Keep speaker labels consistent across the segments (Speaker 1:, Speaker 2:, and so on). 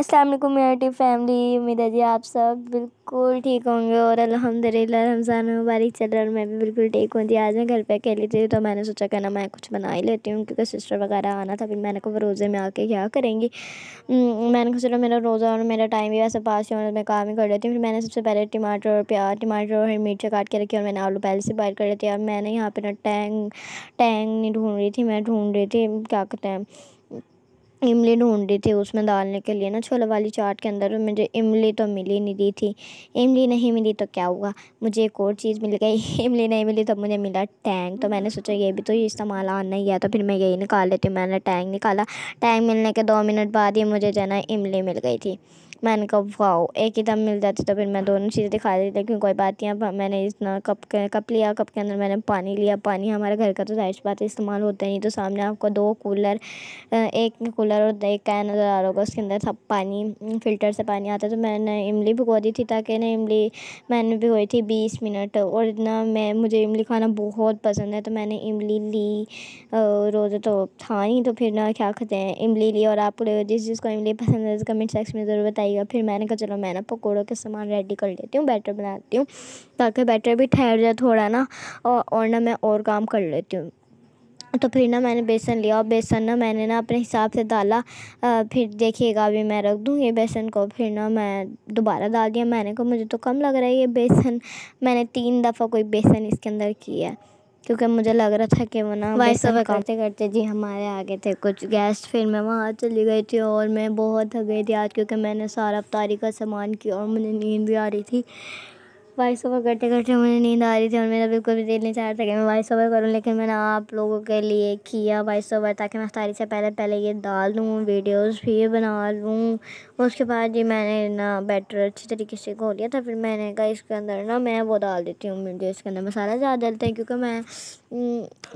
Speaker 1: अस्सलाम वालेकुम मेरी फैमिली उम्मीद है जी आप सब बिल्कुल ठीक होंगे और अल्हम्दुलिल्लाह रमज़ान मुबारक चल रहा है और मैं भी बिल्कुल ठीक हूँ जी आज मैं घर पे अकेली थी तो मैंने सोचा कि ना मैं कुछ बना ही लेती हूँ क्योंकि सिस्टर वगैरह आना था फिर मैंने कहा रोज़े में आके क्या करेंगी मैंने कहा चलो मेरा रोज़ा और मेरा टाइम भी वैसे पास ही और मैं काम ही कर लेती हूँ फिर मैंने सबसे पहले टमाटर और प्याज टमाटर और मिर्चा काट के रखी और मैंने आलू पहले से बॉयल कर लेती और मैंने यहाँ पर ना टैंग टैंग नहीं ढूँढ रही थी मैं ढूँढ रही थी क्या कहते हैं इमली ढूंढ रही थी उसमें डालने के लिए ना छोले वाली चाट के अंदर मुझे इमली तो मिल ही नहीं दी थी इमली नहीं मिली तो क्या हुआ मुझे एक और चीज़ मिल गई इमली नहीं मिली तो मुझे मिला टैंग तो मैंने सोचा ये भी तो इस्तेमाल आना ही है तो फिर मैं यही निकाल लेती हूँ मैंने टैंग निकाला टैंग मिलने के दो मिनट बाद ही मुझे जो है ना इमली मिल गई थी मैंने कब वाओ एक ही दम मिल जाती तो फिर मैं दोनों चीज़ें दिखा देती लेकिन कोई बात नहीं अब मैंने इतना कप कप लिया कप के अंदर मैंने पानी लिया पानी हमारे घर का तो जाहिर बात इस्तेमाल होते नहीं तो सामने आपको दो कूलर एक कूलर और एक कैन नज़र आ रहा होगा उसके अंदर सब पानी फ़िल्टर से पानी आता तो मैंने इमली भिगो दी थी ताकि ना इमली मैंने भिगोई थी बीस मिनट और इतना मैं मुझे इमली खाना बहुत पसंद है तो मैंने इमली ली रोज़ तो था नहीं तो फिर ना क्या खाते हैं इमली ली और आप जिस जिसको इमली पसंद है तो कमेंट सेक्शन में ज़रूर बताइए आएगा फिर मैंने कहा चलो मैं ना पकौड़ों के सामान रेडी कर लेती हूँ बैटर बनाती हूँ ताकि बैटर भी ठहर जाए थोड़ा ना और, और ना मैं और काम कर लेती हूँ तो फिर ना मैंने बेसन लिया और बेसन ना मैंने ना अपने हिसाब से डाला फिर देखिएगा अभी मैं रख दूँ ये बेसन को फिर ना मैं दोबारा डाल दिया मैंने कहा मुझे तो कम लग रहा है ये बेसन मैंने तीन दफ़ा कोई बेसन इसके अंदर किया है क्योंकि मुझे लग रहा था कि वो ना वॉइस ओवर करते करते जी हमारे आगे थे कुछ गेस्ट फिर मैं वहाँ चली गई थी और मैं बहुत थक गई थी आज क्योंकि मैंने सारा अफ्तारी का सामान किया और मुझे नींद भी आ रही थी वॉइस ओवर करते करते मुझे नींद आ रही थी और मेरा बिल्कुल भी दिल नहीं चाह रहा था कि मैं वॉइस ओवर करूँ लेकिन मैंने आप लोगों के लिए किया वॉइस ओवर ताकि मैं तारीख से पहले पहले ये डाल दूँ वीडियोस भी बना लूँ उसके बाद ये मैंने ना बैटर अच्छी तरीके से खो लिया था फिर मैंने कहा इसके अंदर ना मैं वो डाल देती हूँ मुझे इसके अंदर मसाला ज़्यादा डालते हैं क्योंकि मैं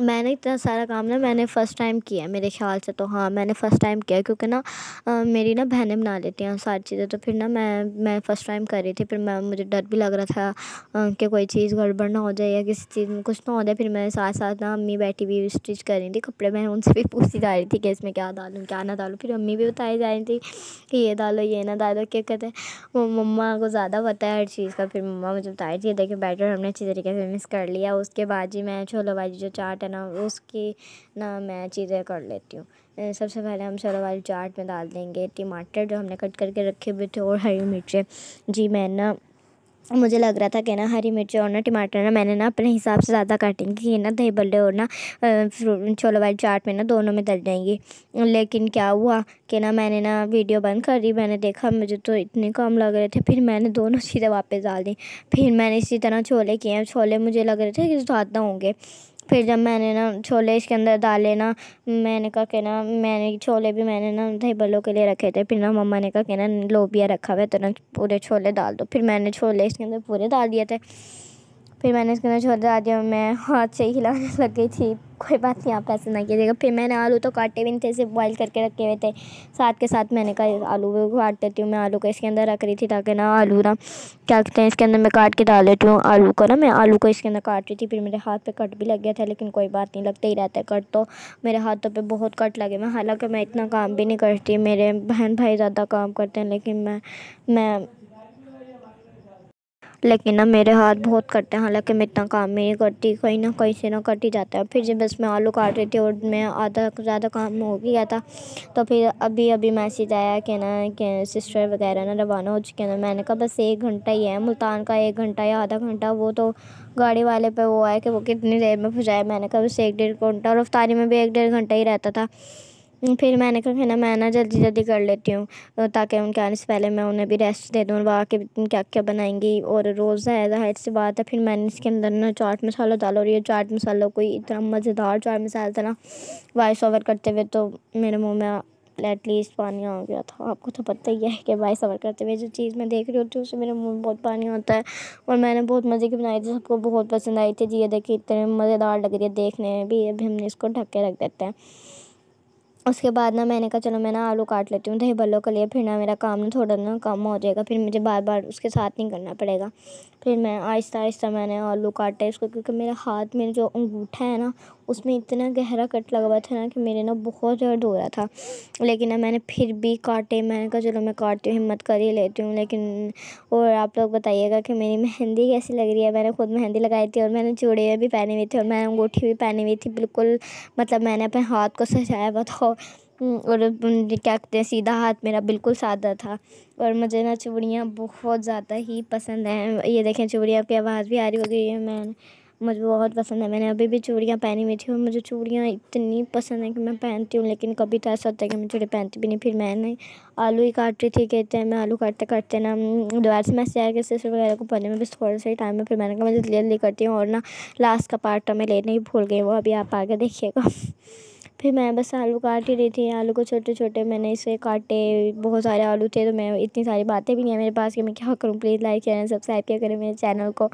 Speaker 1: मैंने इतना सारा काम ना मैंने फ़र्स्ट टाइम किया मेरे ख्याल से तो हाँ मैंने फ़र्स्ट टाइम किया क्योंकि ना मेरी ना बहनें बना लेती हैं सारी चीज़ें तो फिर ना मैं मैं फ़र्स्ट टाइम कर रही थी फिर मैं मुझे डर भी लग रहा था या कि कोई चीज़ गड़बड़ ना हो जाए या किसी चीज़ में कुछ ना हो जाए फिर मैं साथ साथ ना अम्मी बैठी हुई स्टिच कर रही थी कपड़े मैं उनसे भी पूछती जा रही थी कि इसमें क्या डालूँ क्या ना डालूँ फिर अम्मी भी बताई जा रही थी कि ये डालो ये ना डालो क्या कहते हैं मम्मा को ज़्यादा पता है हर चीज़ का फिर मम्मा मुझे बता रही थी देखिए बैटर हमने अच्छी तरीके से मिक्स कर लिया उसके बाद ही मैं छोलो भाजी जो चाट है ना उसकी ना मैं चीज़ें कर लेती हूँ सबसे पहले हम छोलो भाजी चाट में डाल देंगे टमाटर जो हमने कट करके रखे हुए थे और हरी मिर्चें जी मैं ना मुझे लग रहा था कि ना हरी मिर्च और ना टमाटर ना मैंने ना अपने हिसाब से ज़्यादा काटेंगे कि ना दही बल्ले और ना छोले वाले चाट में ना दोनों में डल जाएंगी लेकिन क्या हुआ कि ना मैंने ना वीडियो बंद कर दी मैंने देखा मुझे तो इतने कम लग रहे थे फिर मैंने दोनों चीज़ें वापस डाल दी फिर मैंने इसी तरह छोले किए छोले मुझे लग रहे थे कि ज़्यादा होंगे फिर जब मैंने ना छोले इसके अंदर डाले ना मैंने कहा कि ना मैंने छोले भी मैंने ना दही बल्लों के लिए रखे थे फिर ना मम्मा ने कहा कि ना लोबिया रखा हुआ है तो ना पूरे छोले डाल दो फिर मैंने छोले इसके अंदर पूरे डाल दिए थे फिर मैंने अंदर छोड़ दिया और मैं हाथ से ही खिलाने लग गई थी कोई बात नहीं आप ऐसा ना कीजिएगा फिर मैंने आलू तो काटे भी नहीं थे सिर्फ बॉइल करके रखे हुए थे साथ के साथ मैंने कहा आलू भी काट देती हूँ मैं आलू को इसके अंदर रख रही थी ताकि ना आलू ना क्या कहते हैं इसके अंदर मैं काट के डाल देती हूँ आलू को ना मैं आलू को इसके अंदर काट रही थी फिर मेरे हाथ पे कट भी लग गया था लेकिन कोई बात नहीं लगता ही रहता है कट तो मेरे हाथों पर बहुत कट लगे मैं हालाँकि मैं इतना काम भी नहीं करती मेरे बहन भाई ज़्यादा काम करते हैं लेकिन मैं मैं लेकिन ना मेरे हाथ बहुत कटते हैं हालांकि मैं इतना काम ही नहीं करती कहीं ना कहीं से ना कट ही जाता है फिर जब बस मैं आलू काट रही थी और मैं आधा ज़्यादा काम हो गया था तो फिर अभी अभी मैसेज आया कि ना कि सिस्टर वगैरह ना रवाना हो चुके ना तो मैंने कहा बस एक घंटा ही है मुल्तान का एक घंटा या आधा घंटा वो तो गाड़ी वाले पर वो है कि वो कितनी देर में पहुँचाए मैंने कहा बस एक डेढ़ घंटा और रफ्तारी में भी एक डेढ़ घंटा ही रहता था हम्म, फिर मैंने कहा ना मैं ना जल्दी जल्दी कर लेती हूँ ताकि उनके आने से पहले मैं उन्हें भी रेस्ट दे दूँ वहाँ के क्या क्या बनाएंगी और रोज़ा है ज़ाहिर से बात है फिर मैंने इसके अंदर ना चाट मसाला डाला और ये चाट मसाला कोई इतना मज़ेदार चाट मसाला था ना वॉइस ओवर करते हुए तो मेरे मुँह में एटलीस्ट पानी आ गया था आपको तो पता ही है कि भाई सफ़र करते हुए जो चीज़ मैं देख रही होती हूँ उससे मेरे मुंह में बहुत पानी होता है और मैंने बहुत मज़े की बनाई थी सबको बहुत पसंद आई थी जी ये देखिए इतने मज़ेदार लग रही है देखने में भी अभी हमने इसको ढक के रख देते हैं उसके बाद ना मैंने कहा चलो मैं ना आलू काट लेती हूँ दही भल्लो के लिए फिर ना मेरा काम ना थोड़ा ना कम हो जाएगा फिर मुझे बार बार उसके साथ नहीं करना पड़ेगा फिर मैं आहिस्ता आहिस्ता मैंने आलू काटे उसको क्योंकि मेरे हाथ में जो अंगूठा है ना उसमें इतना गहरा कट लगा हुआ था ना कि मेरे ना बहुत दर्द हो रहा था लेकिन ना मैंने फिर भी काटे मैंने कहा चलो मैं काटती हूँ हिम्मत कर ही लेती हूँ लेकिन और आप लोग बताइएगा कि मेरी मेहंदी कैसी लग रही है मैंने खुद मेहंदी लगाई थी और मैंने चूड़ियाँ भी पहनी हुई थी और मैंने अंगूठी भी पहनी हुई थी बिल्कुल मतलब मैंने अपने हाथ को सजाया हुआ था और क्या कहते हैं सीधा हाथ मेरा बिल्कुल सादा था और मुझे ना चूड़ियाँ बहुत ज़्यादा ही पसंद हैं ये देखें चूड़ियाँ की आवाज़ भी आ रही हो गई है मैंने मुझे बहुत पसंद है मैंने अभी भी चूड़ियाँ पहनी हुई थी और मुझे चूड़ियाँ इतनी पसंद है कि मैं पहनती हूँ लेकिन कभी तो ऐसा होता है कि मैं चूड़ी पहनती भी नहीं फिर मैंने आलू ही काट रही थी कहते हैं मैं आलू काटते काटते ना दोबारा से मैं शेयर के सिस्टर वगैरह को पढ़ने में बस थोड़ा सा ही टाइम है फिर मैंने कहा मैं जल्दी जल्दी करती हूँ और ना लास्ट का पार्ट तो मैं लेने ही भूल गई वो अभी आप आगे देखिएगा फिर मैं बस आलू काट ही रही थी आलू को छोटे छोटे मैंने इसे काटे बहुत सारे आलू थे तो मैं इतनी सारी बातें भी नहीं है मेरे पास कि मैं क्या करूँ प्लीज़ लाइक करें सब्सक्राइब किया करें मेरे चैनल को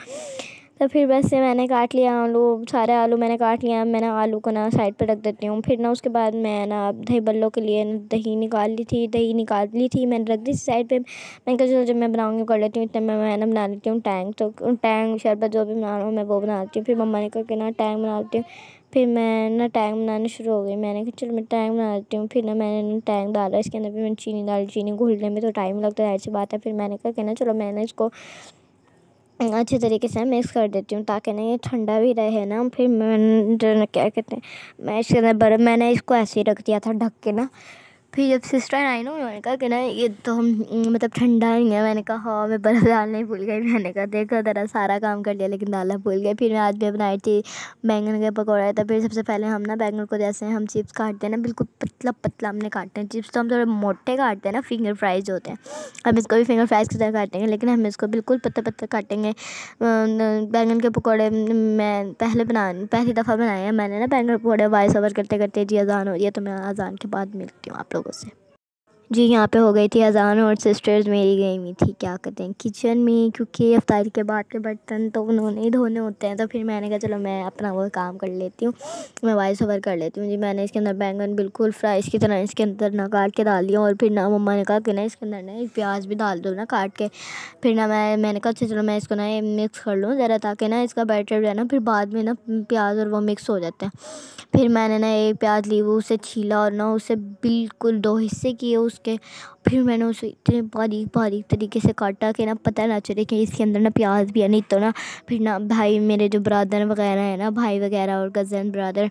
Speaker 1: तो फिर बस से मैंने काट लिया आलू सारे आलू मैंने काट लिया मैंने आलू को ना साइड पर रख देती हूँ फिर ना उसके बाद मैं ना दही बल्लों के लिए दही निकाल ली थी दही निकाल ली थी मैंने रख दी साइड पे मैंने कहा चलो जब मैं बनाऊँगी कर लेती हूँ इतने मैं मैं ना बना लेती हूँ टैंग तो टैंग शरबत जो भी बना रहा हूँ मैं वो बना लेती हूँ फिर मम्मा ने कहा कि ना टैंग बना लेती हूँ फिर मैं ना टैंग बनाना शुरू हो गई मैंने कहा चलो मैं टैंग बना लेती हूँ फिर ना मैंने टैंग डाला इसके अंदर फिर मैंने चीनी डाली चीनी घुलने में तो टाइम लगता है ऐसी बात है फिर मैंने कहा कि ना चलो मैंने इसको अच्छे तरीके से मिक्स कर देती हूँ ताकि ना ये ठंडा भी रहे ना फिर मैं क्या कहते हैं मैं इसके अंदर बर्फ़ मैंने इसको ऐसे ही रख दिया था ढक के ना फिर जब सिस्टर आई ना उन्होंने कहा कि ना ये तो हम मतलब ठंडा ही है मैंने कहा हाँ मैं बर्फ़ डालने भूल गई मैंने कहा देखो तेरा सारा काम कर लिया लेकिन डालना भूल गई फिर मैं आज भी बनाई थी बैंगन का पकौड़ा था फिर सबसे पहले हम ना बैंगन को जैसे हम चिप्स काटते हैं ना बिल्कुल पतला पतला हमने काटते हैं चिप्स तो हम थोड़े मोटे काटते हैं ना फिंगर फ्राइज होते हैं हम इसको भी फिंगर फ्राइज की तरह काटेंगे लेकिन हम इसको बिल्कुल पत्ते पत्ते काटेंगे बैंगन के पकौड़े मैं पहले बना पहली दफ़ा बनाए हैं मैंने ना बैंगन पकौड़े वॉइस ओवर करते करते जी अजान हो रही है तो मैं अजान के बाद मिलती हूँ आप लोग 12. जी यहाँ पे हो गई थी अजान और सिस्टर्स मेरी गई हुई थी क्या कहते हैं किचन में क्योंकि अफ्तारी के बाद के बर्तन तो उन्होंने ही धोने होते हैं तो फिर मैंने कहा चलो मैं अपना वो काम कर लेती हूँ मैं वॉइस ओवर कर लेती हूँ जी मैंने इसके अंदर बैंगन बिल्कुल फ्राइज की तरह इसके अंदर ना काट के डाल दिया और फिर ना मम्मा ने कहा कि ना इसके अंदर ना प्याज भी डाल दो ना काट के फिर ना मैं मैंने कहा अच्छा चलो मैं इसको ना मिक्स कर लूँ ज़रा ताकि ना इसका बैटर जो है ना फिर बाद में ना प्याज और वो मिक्स हो जाते हैं फिर मैंने ना एक प्याज ली वो उसे छीला और ना उसे बिल्कुल दो हिस्से किए उस उसके फिर मैंने उसे इतने बारीक बारीक तरीके से काटा कि ना पता ना चले कि इसके अंदर ना प्याज भी है नहीं तो ना फिर ना भाई मेरे जो ब्रादर वगैरह है ना भाई वगैरह और कज़न ब्रादर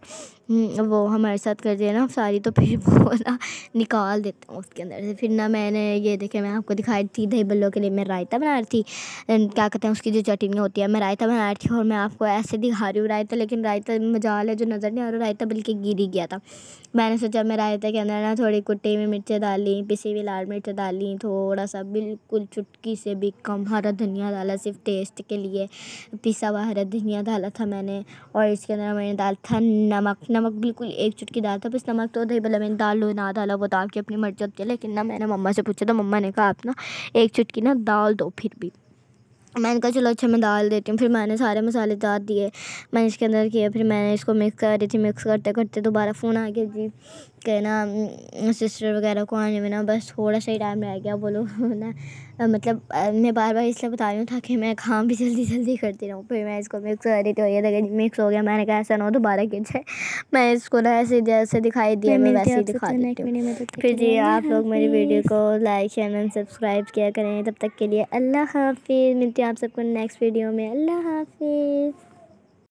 Speaker 1: हम्म, वो हमारे साथ कर ना सारी तो फिर वो ना निकाल देते हैं उसके अंदर से फिर ना मैंने ये देखे मैं आपको दिखाई थी दही बल्लों के लिए मैं रायता बना रही थी क्या कहते हैं उसकी जो चटनी होती है मैं रायता बना रही थी और मैं आपको ऐसे दिखा रही हूँ रायता लेकिन रायता मजाल है जो नज़र नहीं आ रहा रायता बल्कि गिर ही गया था मैंने सोचा मैं रायते के अंदर ना थोड़ी कुट्टी में मिर्चें डाली पिसी हुई लाल मिर्च डाली थोड़ा सा बिल्कुल चुटकी से भी कम हरा धनिया डाला सिर्फ टेस्ट के लिए पिसा हुआ हरा धनिया डाला था मैंने और इसके अंदर मैंने डाला था नमक नमक बिल्कुल एक चुटकी डाल था बस नमक तो दही भला मैंने दाल लो ना डाला वो तो आपकी अपनी मर्जी होती है लेकिन ना मैंने मम्मा से पूछा तो मम्मा ने कहा आप ना एक चुटकी ना डाल दो फिर भी मैंने कहा चलो अच्छा मैं डाल देती हूँ फिर मैंने सारे मसाले डाल दिए मैंने इसके अंदर किए फिर मैंने इसको मिक्स कर रही थी मिक्स करते करते दोबारा फ़ोन आ गया जी के ना सिस्टर वगैरह को आने में ना बस थोड़ा सा ही टाइम रह गया वो लोग ना मतलब मैं बार बार इसलिए बता रही हूँ ताकि मैं काम भी जल्दी जल्दी करती रहूँ फिर मैं इसको मिक्स कर रही थी और ये मिक्स हो गया मैंने कहा ऐसा ना हो दोबारा गिर जाए मैं इसको ना ऐसे जैसे दिखाई दिया मैं वैसे ही दिखा तो देती फिर जी आप लोग मेरी वीडियो को लाइक शेयर एंड सब्सक्राइब किया करें तब तक के लिए अल्लाह हाफिज़ मिलती हूँ आप सबको नेक्स्ट वीडियो में अल्लाह हाफिज़